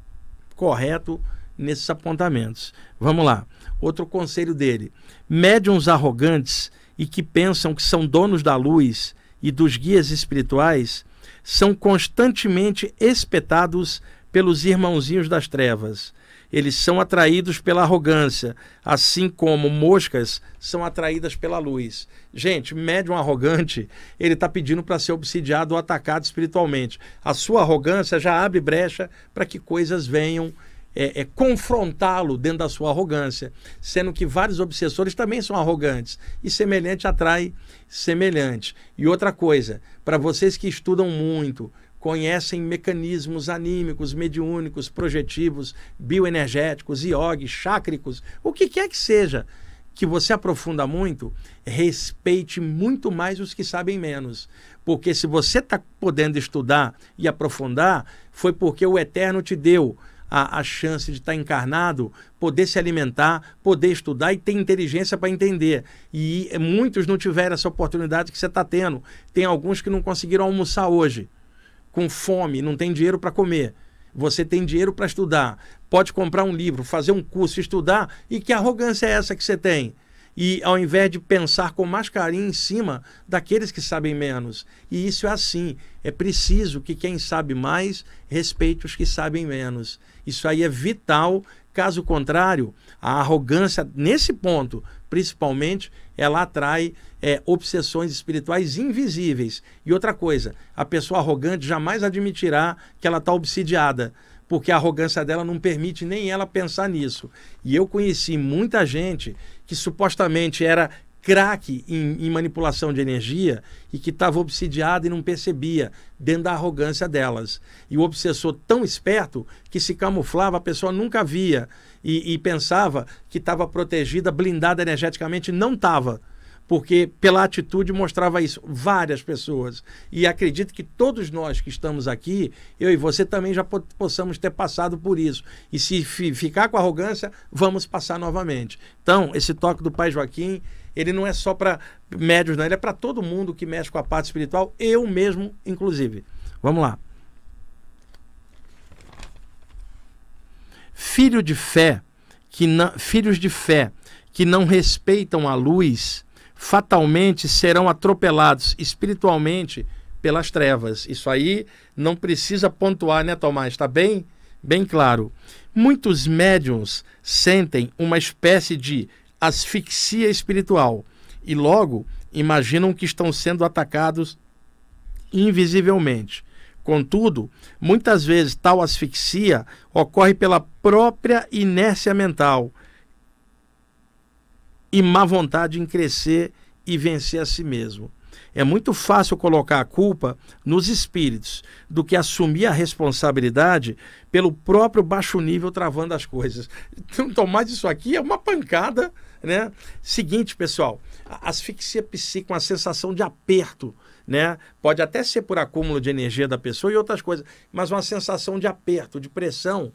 correto nesses apontamentos. Vamos lá. Outro conselho dele: médiums arrogantes e que pensam que são donos da luz e dos guias espirituais são constantemente espetados pelos irmãozinhos das trevas. Eles são atraídos pela arrogância, assim como moscas são atraídas pela luz. Gente, médium arrogante, ele está pedindo para ser obsidiado ou atacado espiritualmente. A sua arrogância já abre brecha para que coisas venham é, é confrontá-lo dentro da sua arrogância, sendo que vários obsessores também são arrogantes e semelhante atrai semelhante. E outra coisa, para vocês que estudam muito, conhecem mecanismos anímicos, mediúnicos, projetivos, bioenergéticos, iogues, chácricos, o que quer que seja que você aprofunda muito, respeite muito mais os que sabem menos. Porque se você está podendo estudar e aprofundar, foi porque o Eterno te deu a, a chance de estar tá encarnado, poder se alimentar, poder estudar e ter inteligência para entender. E muitos não tiveram essa oportunidade que você está tendo. Tem alguns que não conseguiram almoçar hoje com fome, não tem dinheiro para comer. Você tem dinheiro para estudar, pode comprar um livro, fazer um curso, estudar. E que arrogância é essa que você tem? E ao invés de pensar com mais carinho em cima daqueles que sabem menos. E isso é assim. É preciso que quem sabe mais respeite os que sabem menos. Isso aí é vital. Caso contrário, a arrogância, nesse ponto, principalmente, ela atrai é, obsessões espirituais invisíveis. E outra coisa, a pessoa arrogante jamais admitirá que ela está obsidiada, porque a arrogância dela não permite nem ela pensar nisso. E eu conheci muita gente que supostamente era craque em, em, manipulação de energia e que estava obsidiada e não percebia, dentro da arrogância delas. E o obsessor tão esperto que se camuflava, a pessoa nunca via e, e pensava que estava protegida, blindada energeticamente, não estava porque pela atitude mostrava isso várias pessoas. E acredito que todos nós que estamos aqui, eu e você também já possamos ter passado por isso. E se ficar com arrogância, vamos passar novamente. Então, esse toque do Pai Joaquim, ele não é só para médios, não, ele é para todo mundo que mexe com a parte espiritual, eu mesmo inclusive. Vamos lá. Filho de fé, que filhos de fé que não respeitam a luz, fatalmente serão atropelados espiritualmente pelas trevas. Isso aí não precisa pontuar, né, Tomás? Está bem? Bem claro. Muitos médiums sentem uma espécie de asfixia espiritual e logo imaginam que estão sendo atacados invisivelmente. Contudo, muitas vezes tal asfixia ocorre pela própria inércia mental e má vontade em crescer e vencer a si mesmo. É muito fácil colocar a culpa nos espíritos do que assumir a responsabilidade pelo próprio baixo nível travando as coisas. [LAUGHS] Então, mais isso aqui é uma pancada, né? Seguinte, pessoal, asfixia psíquica, é uma sensação de aperto né? Pode até ser por acúmulo de energia da pessoa e outras coisas, mas uma sensação de aperto, de pressão.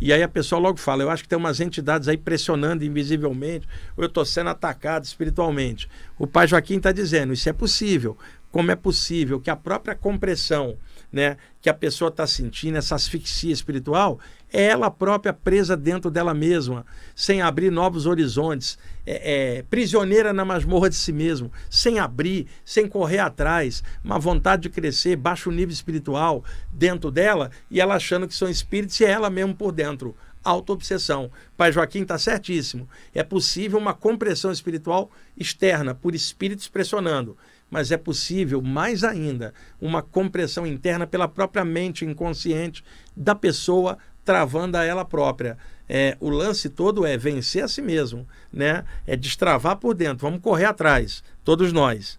E aí a pessoa logo fala: eu acho que tem umas entidades aí pressionando invisivelmente, ou eu estou sendo atacado espiritualmente. O pai Joaquim está dizendo: isso é possível. Como é possível que a própria compressão né, que a pessoa está sentindo, essa asfixia espiritual, é ela própria presa dentro dela mesma, sem abrir novos horizontes, é, é, prisioneira na masmorra de si mesmo, sem abrir, sem correr atrás, uma vontade de crescer, baixo nível espiritual dentro dela, e ela achando que são espíritos e é ela mesmo por dentro autoobsessão. Pai Joaquim está certíssimo. É possível uma compressão espiritual externa, por espíritos pressionando mas é possível, mais ainda, uma compressão interna pela própria mente inconsciente da pessoa travando a ela própria. É, o lance todo é vencer a si mesmo, né? É destravar por dentro. Vamos correr atrás, todos nós.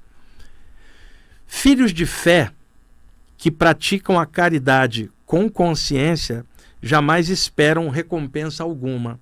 Filhos de fé que praticam a caridade com consciência jamais esperam recompensa alguma.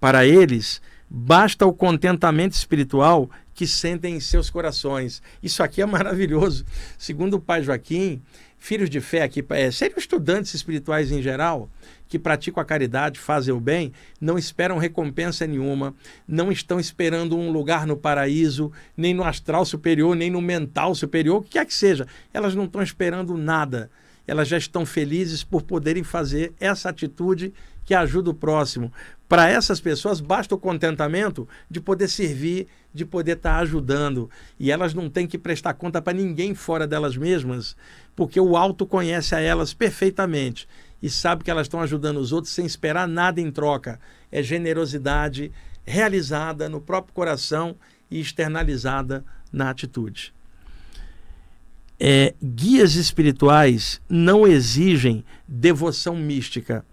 Para eles, basta o contentamento espiritual que sentem em seus corações. Isso aqui é maravilhoso. Segundo o pai Joaquim, filhos de fé, aqui é, seriam estudantes espirituais em geral, que praticam a caridade, fazem o bem, não esperam recompensa nenhuma, não estão esperando um lugar no paraíso, nem no astral superior, nem no mental superior, o que quer que seja. Elas não estão esperando nada. Elas já estão felizes por poderem fazer essa atitude que ajuda o próximo. Para essas pessoas, basta o contentamento de poder servir, de poder estar tá ajudando. E elas não têm que prestar conta para ninguém fora delas mesmas, porque o alto conhece a elas perfeitamente e sabe que elas estão ajudando os outros sem esperar nada em troca. É generosidade realizada no próprio coração e externalizada na atitude. É, guias espirituais não exigem devoção mística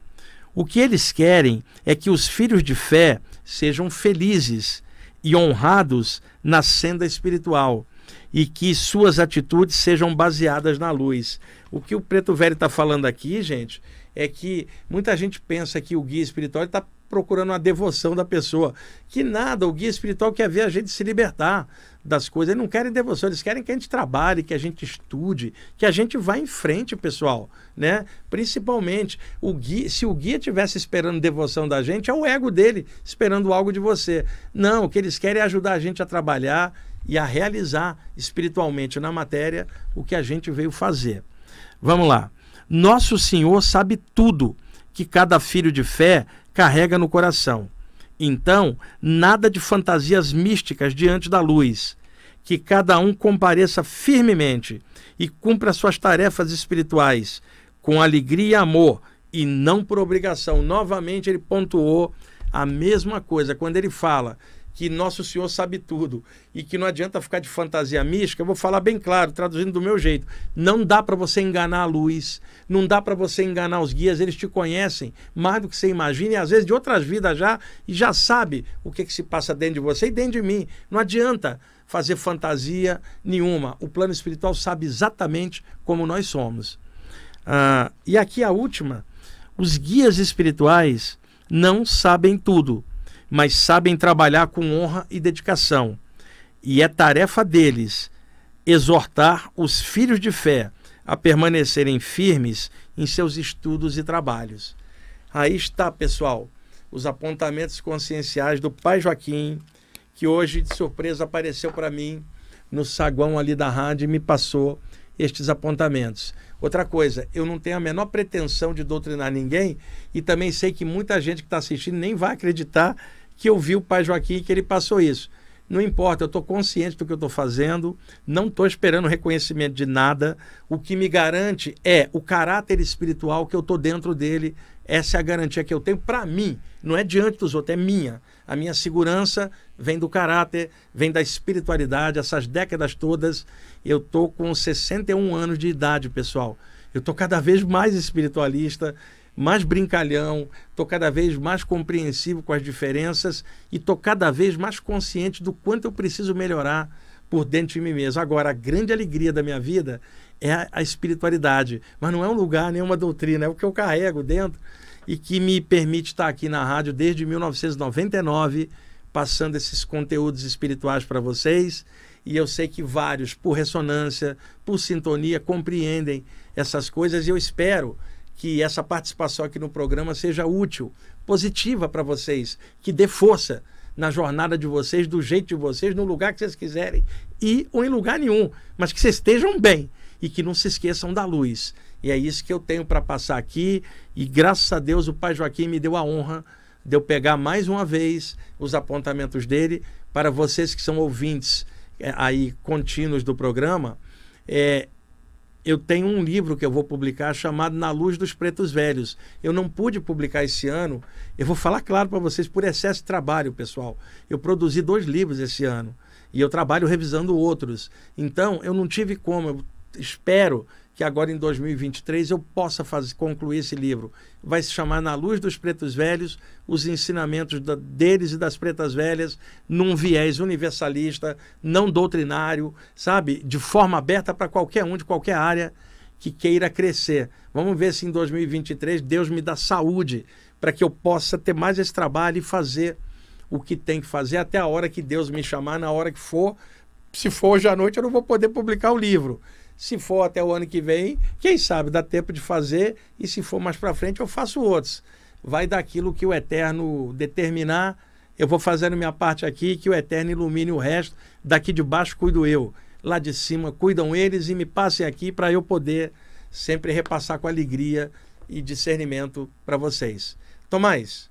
o que eles querem é que os filhos de fé sejam felizes e honrados na senda espiritual e que suas atitudes sejam baseadas na luz. O que o Preto Velho está falando aqui, gente, é que muita gente pensa que o guia espiritual está procurando a devoção da pessoa. Que nada, o guia espiritual quer ver a gente se libertar das coisas. Eles não querem devoção, eles querem que a gente trabalhe, que a gente estude, que a gente vá em frente, pessoal, né? Principalmente, o guia, se o guia tivesse esperando devoção da gente, é o ego dele esperando algo de você. Não, o que eles querem é ajudar a gente a trabalhar e a realizar espiritualmente na matéria o que a gente veio fazer. Vamos lá. Nosso Senhor sabe tudo que cada filho de fé carrega no coração. Então, nada de fantasias místicas diante da luz. Que cada um compareça firmemente e cumpra suas tarefas espirituais com alegria e amor e não por obrigação. Novamente, ele pontuou a mesma coisa quando ele fala que Nosso Senhor sabe tudo e que não adianta ficar de fantasia mística. Eu vou falar bem claro, traduzindo do meu jeito. Não dá para você enganar a luz, não dá para você enganar os guias, eles te conhecem mais do que você imagina e às vezes de outras vidas já e já sabe o que, que se passa dentro de você e dentro de mim. Não adianta fazer fantasia nenhuma. O plano espiritual sabe exatamente como nós somos. Ah, e aqui a última: os guias espirituais não sabem tudo mas sabem trabalhar com honra e dedicação. E é tarefa deles exortar os filhos de fé a permanecerem firmes em seus estudos e trabalhos. Aí está, pessoal, os apontamentos conscienciais do pai Joaquim, que hoje de surpresa apareceu para mim no saguão ali da rádio e me passou estes apontamentos. Outra coisa, eu não tenho a menor pretensão de doutrinar ninguém e também sei que muita gente que está assistindo nem vai acreditar que eu vi o pai Joaquim que ele passou isso. Não importa, eu estou consciente do que eu estou fazendo, não estou esperando reconhecimento de nada. O que me garante é o caráter espiritual que eu estou dentro dele. Essa é a garantia que eu tenho para mim, não é diante dos outros, é minha. A minha segurança vem do caráter, vem da espiritualidade. Essas décadas todas, eu estou com 61 anos de idade, pessoal. Eu estou cada vez mais espiritualista mais brincalhão, estou cada vez mais compreensivo com as diferenças e estou cada vez mais consciente do quanto eu preciso melhorar por dentro de mim mesmo. Agora, a grande alegria da minha vida é a, a espiritualidade, mas não é um lugar, nenhuma doutrina, é o que eu carrego dentro e que me permite estar aqui na rádio desde 1999, passando esses conteúdos espirituais para vocês. E eu sei que vários, por ressonância, por sintonia, compreendem essas coisas e eu espero que essa participação aqui no programa seja útil, positiva para vocês, que dê força na jornada de vocês, do jeito de vocês, no lugar que vocês quiserem e ou em lugar nenhum, mas que vocês estejam bem e que não se esqueçam da luz. E é isso que eu tenho para passar aqui e graças a Deus o Pai Joaquim me deu a honra de eu pegar mais uma vez os apontamentos dele para vocês que são ouvintes é, aí contínuos do programa. É, eu tenho um livro que eu vou publicar chamado Na Luz dos Pretos Velhos. Eu não pude publicar esse ano. Eu vou falar claro para vocês por excesso de trabalho, pessoal. Eu produzi dois livros esse ano e eu trabalho revisando outros. Então, eu não tive como. Eu espero que agora em 2023 eu possa fazer, concluir esse livro. Vai se chamar Na Luz dos Pretos Velhos, os ensinamentos da, deles e das pretas velhas num viés universalista, não doutrinário, sabe? De forma aberta para qualquer um, de qualquer área que queira crescer. Vamos ver se em 2023 Deus me dá saúde para que eu possa ter mais esse trabalho e fazer o que tem que fazer até a hora que Deus me chamar, na hora que for. Se for hoje à noite, eu não vou poder publicar o livro se for até o ano que vem, quem sabe dá tempo de fazer e se for mais para frente eu faço outros. Vai daquilo que o Eterno determinar. Eu vou fazendo minha parte aqui, que o Eterno ilumine o resto. Daqui de baixo cuido eu. Lá de cima cuidam eles e me passem aqui para eu poder sempre repassar com alegria e discernimento para vocês. Tomás,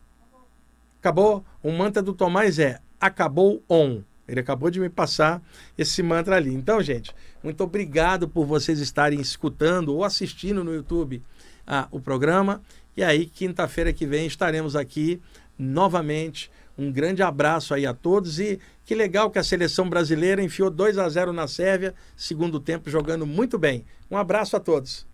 acabou? O manta do Tomás é acabou on. Ele acabou de me passar esse mantra ali. Então, gente, muito obrigado por vocês estarem escutando ou assistindo no YouTube ah, o programa. E aí, quinta-feira que vem, estaremos aqui novamente. Um grande abraço aí a todos e que legal que a seleção brasileira enfiou 2 a 0 na Sérvia, segundo tempo jogando muito bem. Um abraço a todos.